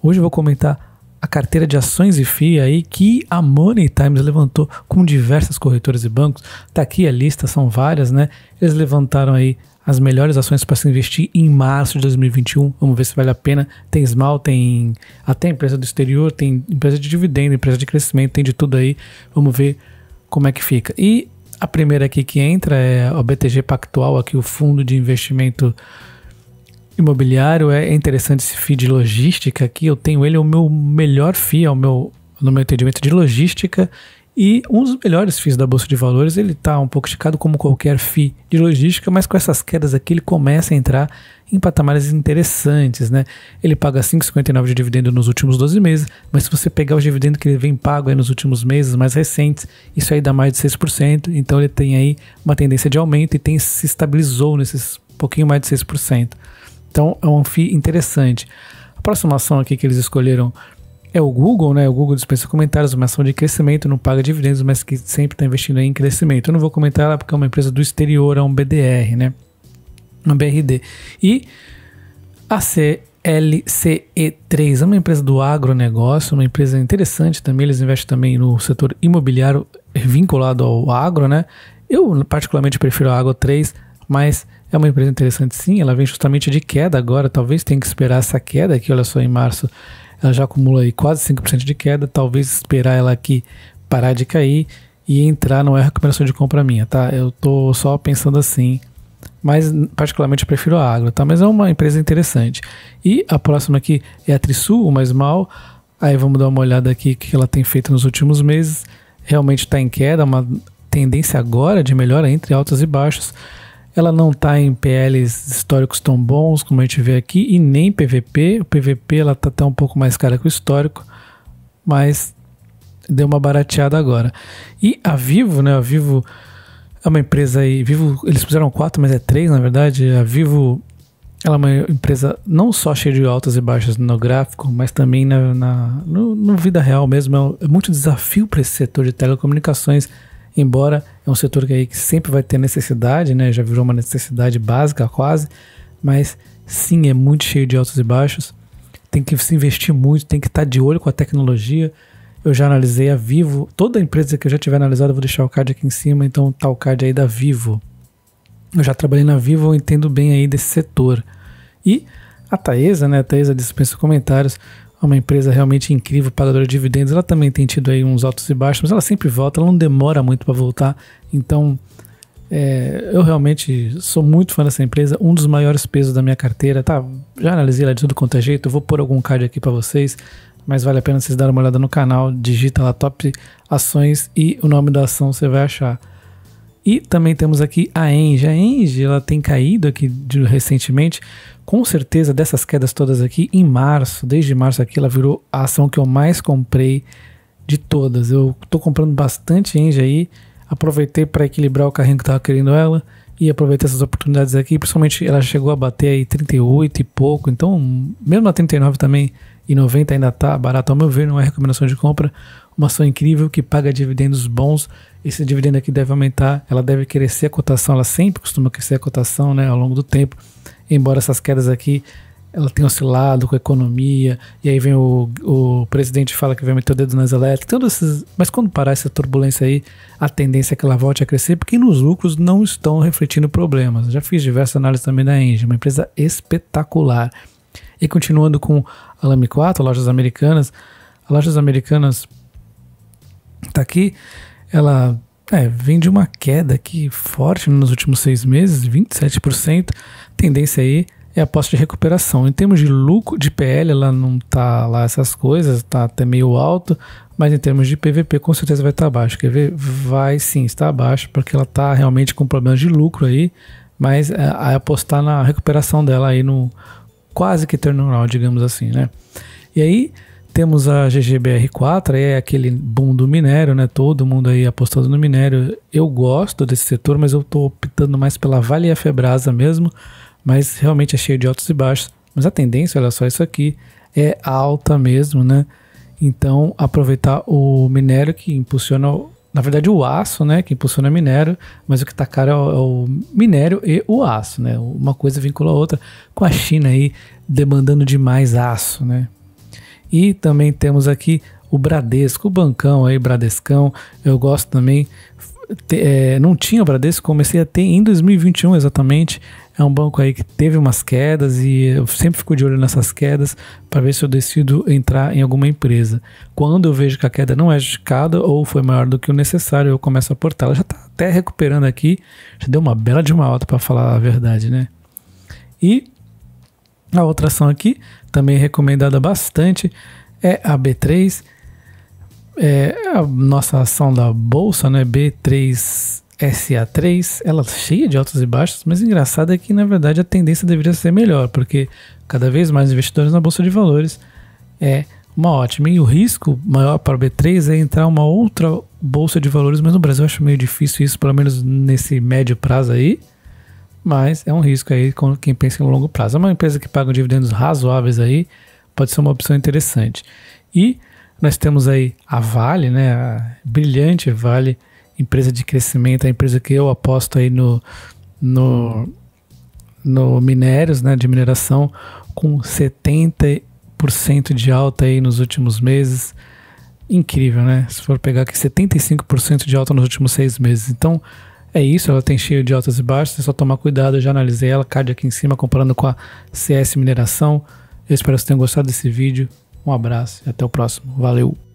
Hoje eu vou comentar a carteira de ações e FII aí que a Money Times levantou com diversas corretoras e bancos. Tá aqui a lista, são várias, né? Eles levantaram aí as melhores ações para se investir em março de 2021. Vamos ver se vale a pena. Tem Small, tem até empresa do exterior, tem empresa de dividendo, empresa de crescimento, tem de tudo aí. Vamos ver como é que fica. E a primeira aqui que entra é o BTG Pactual, aqui o fundo de investimento imobiliário, é interessante esse FII de logística aqui. Eu tenho ele, é o meu melhor FII, é o meu, no meu entendimento, de logística. E um dos melhores FIIs da Bolsa de Valores, ele está um pouco esticado como qualquer FII de logística, mas com essas quedas aqui ele começa a entrar em patamares interessantes, né? Ele paga 5,59 de dividendo nos últimos 12 meses, mas se você pegar os dividendos que ele vem pago nos últimos meses mais recentes, isso aí dá mais de 6%, então ele tem aí uma tendência de aumento e tem se estabilizou nesses pouquinho mais de 6%. Então é um FII interessante. A próxima ação aqui que eles escolheram é o Google, né? O Google dispensa comentários, uma ação de crescimento, não paga dividendos, mas que sempre está investindo em crescimento. Eu não vou comentar ela porque é uma empresa do exterior, é um BDR, né? Um BRD. E a CLCE3 é uma empresa do agronegócio, uma empresa interessante também. Eles investem também no setor imobiliário vinculado ao agro, né? Eu particularmente prefiro a Agro 3, mas é uma empresa interessante sim, ela vem justamente de queda agora, talvez tenha que esperar essa queda aqui, olha só, em março ela já acumula aí quase 5% de queda, talvez esperar ela aqui parar de cair e entrar não é recomendação de compra minha, tá? Eu tô só pensando assim, mas particularmente prefiro a Agro, tá? Mas é uma empresa interessante. E a próxima aqui é a Trisul, mais mal. aí vamos dar uma olhada aqui o que ela tem feito nos últimos meses, realmente está em queda, uma tendência agora de melhora entre altos e baixos, ela não está em PLs históricos tão bons como a gente vê aqui e nem PVP. O PVP ela está até um pouco mais cara que o histórico, mas deu uma barateada agora. E a Vivo, né? A Vivo é uma empresa aí, Vivo, eles fizeram quatro, mas é três na verdade. A Vivo ela é uma empresa não só cheia de altas e baixas no gráfico, mas também na, na no, no vida real mesmo. É, um, é muito desafio para esse setor de telecomunicações embora é um setor que, aí, que sempre vai ter necessidade, né? Já virou uma necessidade básica quase, mas sim, é muito cheio de altos e baixos. Tem que se investir muito, tem que estar tá de olho com a tecnologia. Eu já analisei a Vivo, toda empresa que eu já tiver analisado, eu vou deixar o card aqui em cima, então tá o card aí da Vivo. Eu já trabalhei na Vivo, eu entendo bem aí desse setor. E a Taesa, né? A Taesa dispensa comentários. É uma empresa realmente incrível, pagadora de dividendos. Ela também tem tido aí uns altos e baixos, mas ela sempre volta, ela não demora muito para voltar. Então, é, eu realmente sou muito fã dessa empresa, um dos maiores pesos da minha carteira, tá? Já analisei ela de tudo quanto é jeito, eu vou pôr algum card aqui para vocês, mas vale a pena vocês darem uma olhada no canal, digita lá top ações e o nome da ação você vai achar. E também temos aqui a Enge. A Enge ela tem caído aqui de, recentemente, com certeza dessas quedas todas aqui em março, desde março aqui ela virou a ação que eu mais comprei de todas. Eu estou comprando bastante Enge aí, aproveitei para equilibrar o carrinho que estava querendo ela e aproveitei essas oportunidades aqui, principalmente ela chegou a bater aí 38 e pouco, então mesmo a 39 também e 90 ainda tá barato, ao meu ver, não é recomendação de compra uma ação incrível que paga dividendos bons. Esse dividendo aqui deve aumentar, ela deve crescer a cotação, ela sempre costuma crescer a cotação né, ao longo do tempo, embora essas quedas aqui ela tem oscilado com a economia, e aí vem o, o presidente fala que vai meter o dedo nas elétricas, todas mas quando parar essa turbulência aí, a tendência é que ela volte a crescer, porque nos lucros não estão refletindo problemas. Já fiz diversas análises também da Engie, uma empresa espetacular. E continuando com a Lame 4, lojas americanas, lojas americanas tá aqui, ela é, vem de uma queda aqui forte né, nos últimos seis meses, 27%. Tendência aí é aposta de recuperação. Em termos de lucro de PL, ela não tá lá essas coisas, tá até meio alto, mas em termos de PVP com certeza vai estar tá abaixo. Quer ver? Vai sim, está abaixo, porque ela tá realmente com problemas de lucro aí, mas é, a apostar na recuperação dela aí no quase que turnaround, digamos assim, né? E aí, temos a GGBR4, é aquele boom do minério, né? Todo mundo aí apostando no minério. Eu gosto desse setor, mas eu estou optando mais pela Vale e a Febrasa mesmo. Mas realmente é cheio de altos e baixos. Mas a tendência, olha só, isso aqui é alta mesmo, né? Então, aproveitar o minério que impulsiona, na verdade, o aço, né? Que impulsiona minério, mas o que tá caro é, é o, minério e o aço, né? Uma coisa vincula a outra, com a China aí demandando demais aço, né? E também temos aqui o Bradesco, o bancão aí, Bradescão. Eu gosto também. É, não tinha o Bradesco, comecei a ter em 2021 exatamente. É um banco aí que teve umas quedas e eu sempre fico de olho nessas quedas para ver se eu decido entrar em alguma empresa. Quando eu vejo que a queda não é justificada ou foi maior do que o necessário, eu começo a aportar. Ela já está até recuperando aqui, já deu uma bela de uma alta para falar a verdade, né? E a outra ação aqui, também recomendada bastante, é a B3. É a nossa ação da bolsa, né? B3 SA3, ela é cheia de altos e baixos, mas engraçado é que na verdade a tendência deveria ser melhor, porque cada vez mais investidores na bolsa de valores é uma ótima. E o risco maior para o B3 é entrar uma outra bolsa de valores, mas no Brasil eu acho meio difícil isso, pelo menos nesse médio prazo aí mas é um risco aí com quem pensa em longo prazo. É uma empresa que paga dividendos razoáveis aí, pode ser uma opção interessante. E nós temos aí a Vale, né, a brilhante Vale, empresa de crescimento, a empresa que eu aposto aí no, no, no minérios, né, de mineração, com 70% de alta aí nos últimos meses. Incrível, né? Se for pegar aqui 75% de alta nos últimos seis meses. Então, é isso, ela tem cheio de altas e baixas, é só tomar cuidado. Eu já analisei ela, card aqui em cima, comparando com a CS Mineração. Eu espero que vocês tenham gostado desse vídeo. Um abraço e até o próximo. Valeu!